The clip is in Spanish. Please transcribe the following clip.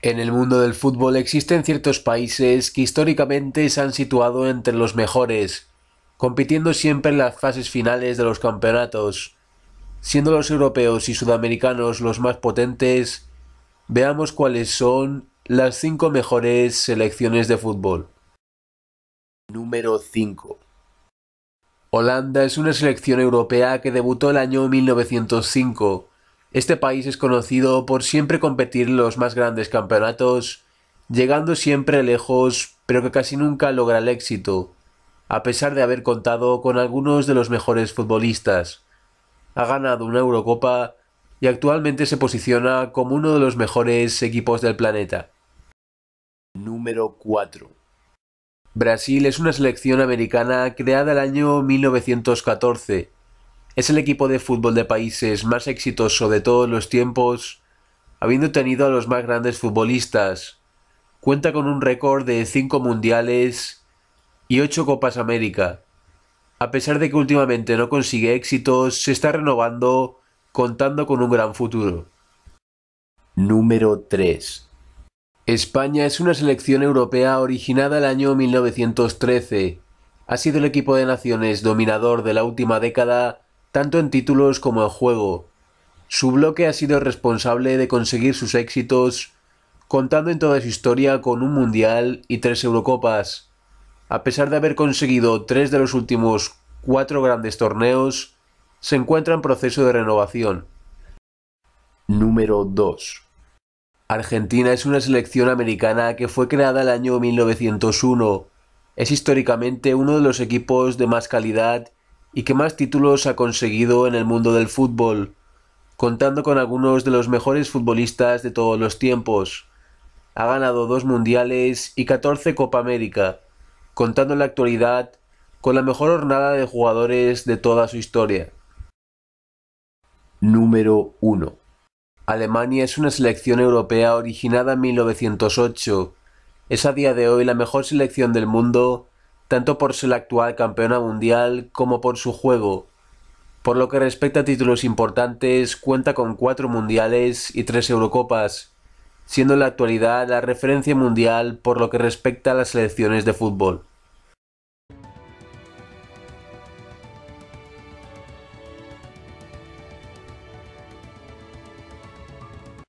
En el mundo del fútbol existen ciertos países que históricamente se han situado entre los mejores, compitiendo siempre en las fases finales de los campeonatos. Siendo los europeos y sudamericanos los más potentes, veamos cuáles son las cinco mejores selecciones de fútbol. Número 5. Holanda es una selección europea que debutó el año 1905 este país es conocido por siempre competir en los más grandes campeonatos, llegando siempre lejos, pero que casi nunca logra el éxito, a pesar de haber contado con algunos de los mejores futbolistas. Ha ganado una Eurocopa y actualmente se posiciona como uno de los mejores equipos del planeta. Número 4. Brasil es una selección americana creada el año 1914 es el equipo de fútbol de países más exitoso de todos los tiempos, habiendo tenido a los más grandes futbolistas. Cuenta con un récord de 5 mundiales y 8 Copas América. A pesar de que últimamente no consigue éxitos, se está renovando contando con un gran futuro. Número 3. España es una selección europea originada el año 1913. Ha sido el equipo de naciones dominador de la última década tanto en títulos como en juego. Su bloque ha sido responsable de conseguir sus éxitos, contando en toda su historia con un Mundial y tres Eurocopas. A pesar de haber conseguido tres de los últimos cuatro grandes torneos, se encuentra en proceso de renovación. Número 2. Argentina es una selección americana que fue creada el año 1901. Es históricamente uno de los equipos de más calidad y que más títulos ha conseguido en el mundo del fútbol, contando con algunos de los mejores futbolistas de todos los tiempos. Ha ganado dos mundiales y 14 Copa América, contando en la actualidad con la mejor jornada de jugadores de toda su historia. Número 1. Alemania es una selección europea originada en 1908. Es a día de hoy la mejor selección del mundo tanto por ser la actual campeona mundial como por su juego. Por lo que respecta a títulos importantes, cuenta con cuatro mundiales y tres Eurocopas, siendo en la actualidad la referencia mundial por lo que respecta a las selecciones de fútbol.